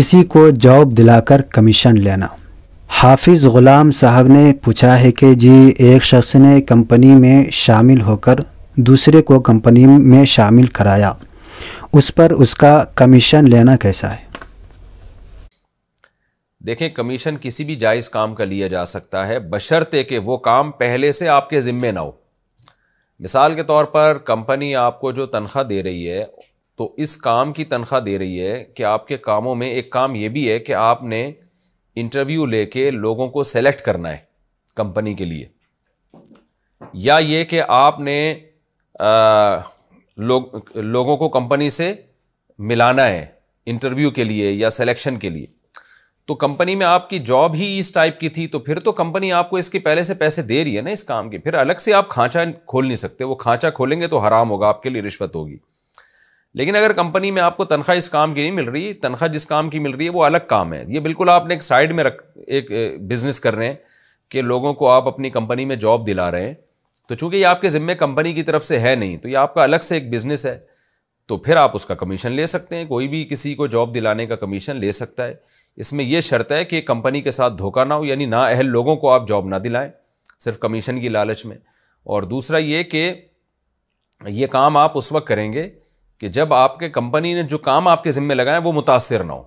किसी को जॉब दिलाकर कमीशन लेना हाफिज़ ग़ुलाम साहब ने पूछा है कि जी एक शख्स ने कंपनी में शामिल होकर दूसरे को कंपनी में शामिल कराया उस पर उसका कमीशन लेना कैसा है देखें कमीशन किसी भी जायज़ काम का लिया जा सकता है बशर्ते कि वो काम पहले से आपके ज़िम्मे ना हो मिसाल के तौर पर कंपनी आपको जो तनख्वाह दे रही है तो इस काम की तनख्वाह दे रही है कि आपके कामों में एक काम ये भी है कि आपने इंटरव्यू लेके लोगों को सेलेक्ट करना है कंपनी के लिए या ये कि आपने आ, लोगों को कंपनी से मिलाना है इंटरव्यू के लिए या सिलेक्शन के लिए तो कंपनी में आपकी जॉब ही इस टाइप की थी तो फिर तो कंपनी आपको इसके पहले से पैसे दे रही है ना इस काम के फिर अलग से आप खांचा खोल नहीं सकते वो खांचा खोलेंगे तो हराम होगा आपके लिए रिश्वत होगी लेकिन अगर कंपनी में आपको तनख्वाह इस काम की नहीं मिल रही तनख्वाह जिस काम की मिल रही है वो अलग काम है ये बिल्कुल आपने एक साइड में रख एक बिज़नेस कर रहे हैं कि लोगों को आप अपनी कंपनी में जॉब दिला रहे हैं तो चूंकि ये आपके ज़िम्मे कंपनी की तरफ से है नहीं तो ये आपका अलग से एक बिज़नेस है तो फिर आप उसका कमीशन ले सकते हैं कोई भी किसी को जॉब दिलाने का कमीशन ले सकता है इसमें यह शर्त है कि कंपनी के साथ धोखा ना हो यानी ना अहल लोगों को आप जॉब ना दिलाएं सिर्फ कमीशन की लालच में और दूसरा ये कि ये काम आप उस वक्त करेंगे कि जब आपके कंपनी ने जो काम आपके ज़िम्मे लगाए वो मुतासर ना हो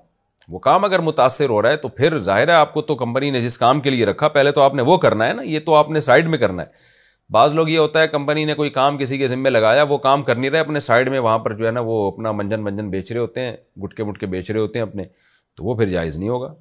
वो काम अगर मुतासर हो रहा है तो फिर जाहिर है आपको तो कंपनी ने जिस काम के लिए रखा पहले तो आपने वो करना है ना ये तो आपने साइड में करना है बाज़ लोग ये होता है कंपनी ने कोई काम किसी के ज़िम्मे लगाया वो काम कर नहीं रहे अपने साइड में वहाँ पर जो है ना वो अपना मंजन मंजन बेच रहे होते हैं गुटके मुटके बेच रहे होते हैं अपने तो वो फिर जायज़ नहीं होगा